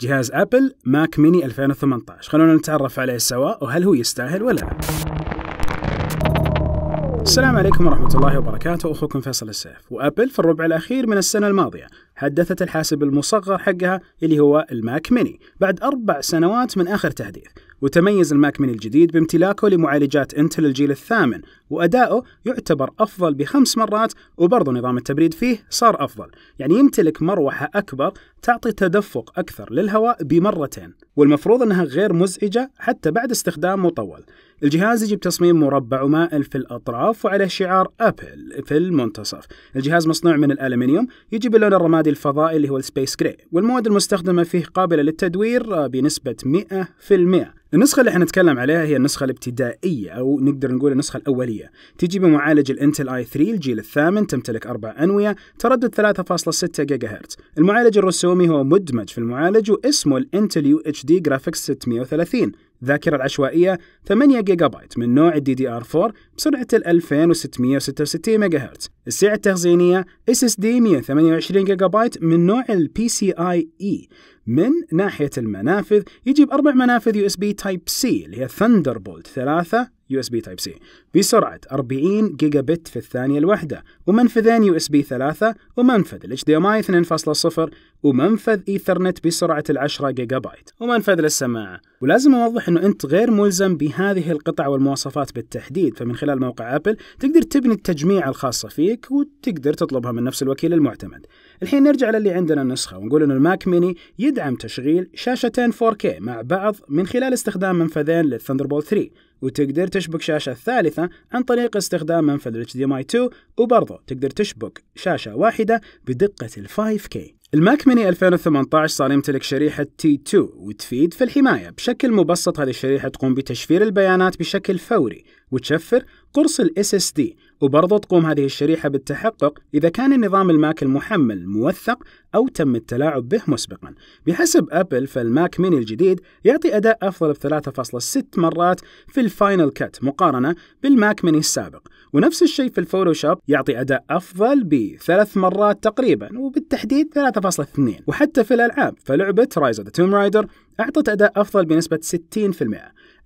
جهاز ابل ماك ميني 2018 خلونا نتعرف عليه سوا وهل هو يستاهل ولا لا السلام عليكم ورحمة الله وبركاته أخوكم فيصل السيف وأبل في الربع الأخير من السنة الماضية حدثت الحاسب المصغر حقها اللي هو الماك ميني بعد أربع سنوات من آخر تحديث وتميز الماك من الجديد بامتلاكه لمعالجات انتل الجيل الثامن وأداؤه يعتبر أفضل بخمس مرات وبرضه نظام التبريد فيه صار أفضل يعني يمتلك مروحة أكبر تعطي تدفق أكثر للهواء بمرتين والمفروض أنها غير مزعجة حتى بعد استخدام مطول الجهاز يجي بتصميم مربع ومائل في الأطراف وعليه شعار أبل في المنتصف الجهاز مصنوع من الألمنيوم يجي باللون الرمادي الفضائي اللي هو السبيس جراي والمواد المستخدمة فيه قابلة للتدوير آه، بنسبة 100% النسخة اللي حنتكلم عليها هي النسخة الابتدائية أو نقدر نقول النسخة الأولية تجي بمعالج الانتل اي 3 الجيل الثامن تمتلك أربع أنوية تردد 3.6 جيجا هرتز المعالج الرسومي هو مدمج في المعالج واسمه الانتل يو اتش دي جرافيكس 630 ذاكرة العشوائية 8 جيجا بايت من نوع الدي دي ار 4 بسرعة الـ 2666 ميجا هرتز. السعة التخزينية SSD 128 جيجا بايت من نوع PCIe من ناحية المنافذ يجيب أربع منافذ USB Type-C اللي هي ثندر بولت يو اس بي تايب سي بسرعة 40 جيجا بت في الثانية الواحدة ومنفذين يو اس بي 3 ومنفذ الاتش دي ام اي 2.0 ومنفذ ايثرنت بسرعة ال10 جيجا بايت ومنفذ للسماعة ولازم اوضح انه انت غير ملزم بهذه القطع والمواصفات بالتحديد فمن خلال موقع ابل تقدر تبني التجميع الخاصة فيك وتقدر تطلبها من نفس الوكيل المعتمد الحين نرجع للي عندنا النسخة ونقول انه الماك ميني يدعم تشغيل شاشتين 4K مع بعض من خلال استخدام منفذين للثندربول 3 وتقدر تشبك شاشة ثالثة عن طريق استخدام منفذ HDMI 2 وبرضه تقدر تشبك شاشة واحدة بدقة 5K الماك ميني 2018 صار يمتلك شريحة T2 وتفيد في الحماية بشكل مبسط هذه الشريحة تقوم بتشفير البيانات بشكل فوري وتشفر قرص الاس اس دي وبرضه تقوم هذه الشريحة بالتحقق إذا كان النظام الماك المحمل موثق أو تم التلاعب به مسبقا بحسب أبل فالماك ميني الجديد يعطي أداء أفضل ب 3.6 مرات في الفاينل كات مقارنة بالماك ميني السابق ونفس الشيء في الفوتوشوب يعطي أداء أفضل بثلاث مرات تقريبا وبالتحديد 3.2 وحتى في الألعاب فلعبة رايز اوف ذا توم رايدر أعطت أداء أفضل بنسبة 60%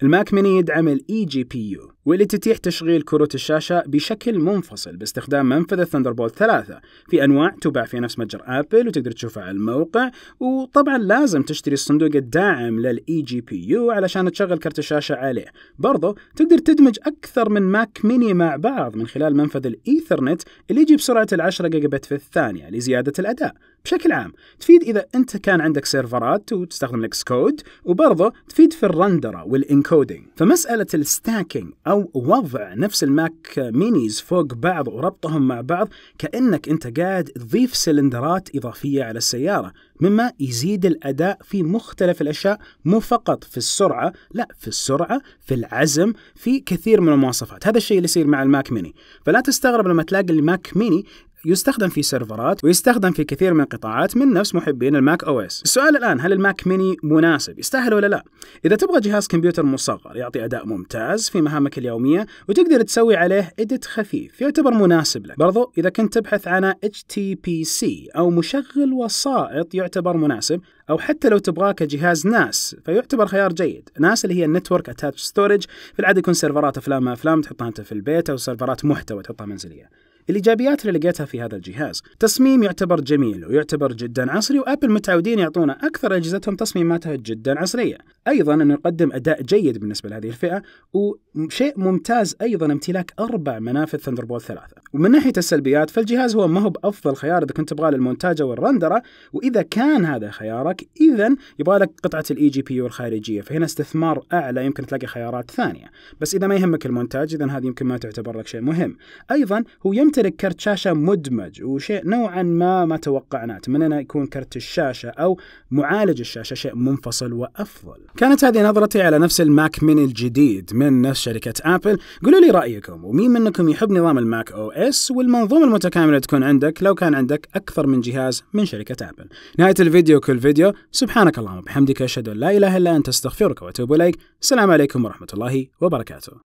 الماك ميني يدعم الاي جي بي يو واللي تتيح تشغيل كروت الشاشة بشكل منفصل باستخدام منفذ الثندربولت 3 في أنواع تباع في نفس متجر أبل وتقدر تشوفها على الموقع وطبعا لازم تشتري الصندوق الداعم للإي جي بي يو علشان تشغل كرت الشاشة عليه برضو تقدر تدمج أكثر من ماك ميني مع بعض من خلال منفذ الإيثرنت اللي يجي بسرعة العشرة جيجا بت في الثانية لزيادة الأداء بشكل عام تفيد إذا أنت كان عندك سيرفرات وتستخدم الإكس كود وبرضه تفيد في الرندرة والإنكودينج فمسألة الستاكينج أو أو وضع نفس الماك مينيز فوق بعض وربطهم مع بعض كأنك أنت قاعد تضيف سلندرات إضافية على السيارة مما يزيد الأداء في مختلف الأشياء مو فقط في السرعة لا في السرعة في العزم في كثير من المواصفات هذا الشيء اللي يصير مع الماك ميني فلا تستغرب لما تلاقي الماك ميني يستخدم في سيرفرات ويستخدم في كثير من القطاعات من نفس محبين الماك او اس السؤال الان هل الماك ميني مناسب يستاهل ولا لا اذا تبغى جهاز كمبيوتر مصغر يعطي اداء ممتاز في مهامك اليوميه وتقدر تسوي عليه اديت خفيف يعتبر مناسب لك برضو اذا كنت تبحث عن اتش تي بي سي او مشغل وسائط يعتبر مناسب او حتى لو تبغاه كجهاز ناس فيعتبر خيار جيد ناس اللي هي النتورك اتاتش ستورج في العاده يكون سيرفرات افلام افلام تحطها انت في البيت او سيرفرات محتوى تحطها منزليه الايجابيات اللي لقيتها في هذا الجهاز تصميم يعتبر جميل ويعتبر جدا عصري وابل متعودين يعطونا اكثر اجهزتهم تصميماتها جدا عصريه ايضا انه يقدم اداء جيد بالنسبه لهذه الفئه وشيء ممتاز ايضا امتلاك اربع منافذ ثندربولت ثلاثه ومن ناحيه السلبيات فالجهاز هو ما هو بافضل خيار اذا كنت تبغى للمونتاج او الرندره واذا كان هذا خيارك اذا يبغى لك قطعه الاي جي بي الخارجيه فهنا استثمار اعلى يمكن تلاقي خيارات ثانيه بس اذا ما يهمك المونتاج اذا هذه يمكن ما تعتبر لك شيء مهم ايضا هو يمتلك يمتلك كرت شاشة مدمج وشيء نوعا ما ما توقعناه تمنينا يكون كرت الشاشة أو معالج الشاشة شيء منفصل وأفضل كانت هذه نظرتي على نفس الماك من الجديد من نفس شركة أبل قولوا لي رأيكم ومين منكم يحب نظام الماك أو إس والمنظومة المتكاملة تكون عندك لو كان عندك أكثر من جهاز من شركة أبل نهاية الفيديو كل فيديو سبحانك اللهم وبحمدك أشهد أن لا إله إلا أنت أستغفرك وأتوب إليك السلام عليكم ورحمة الله وبركاته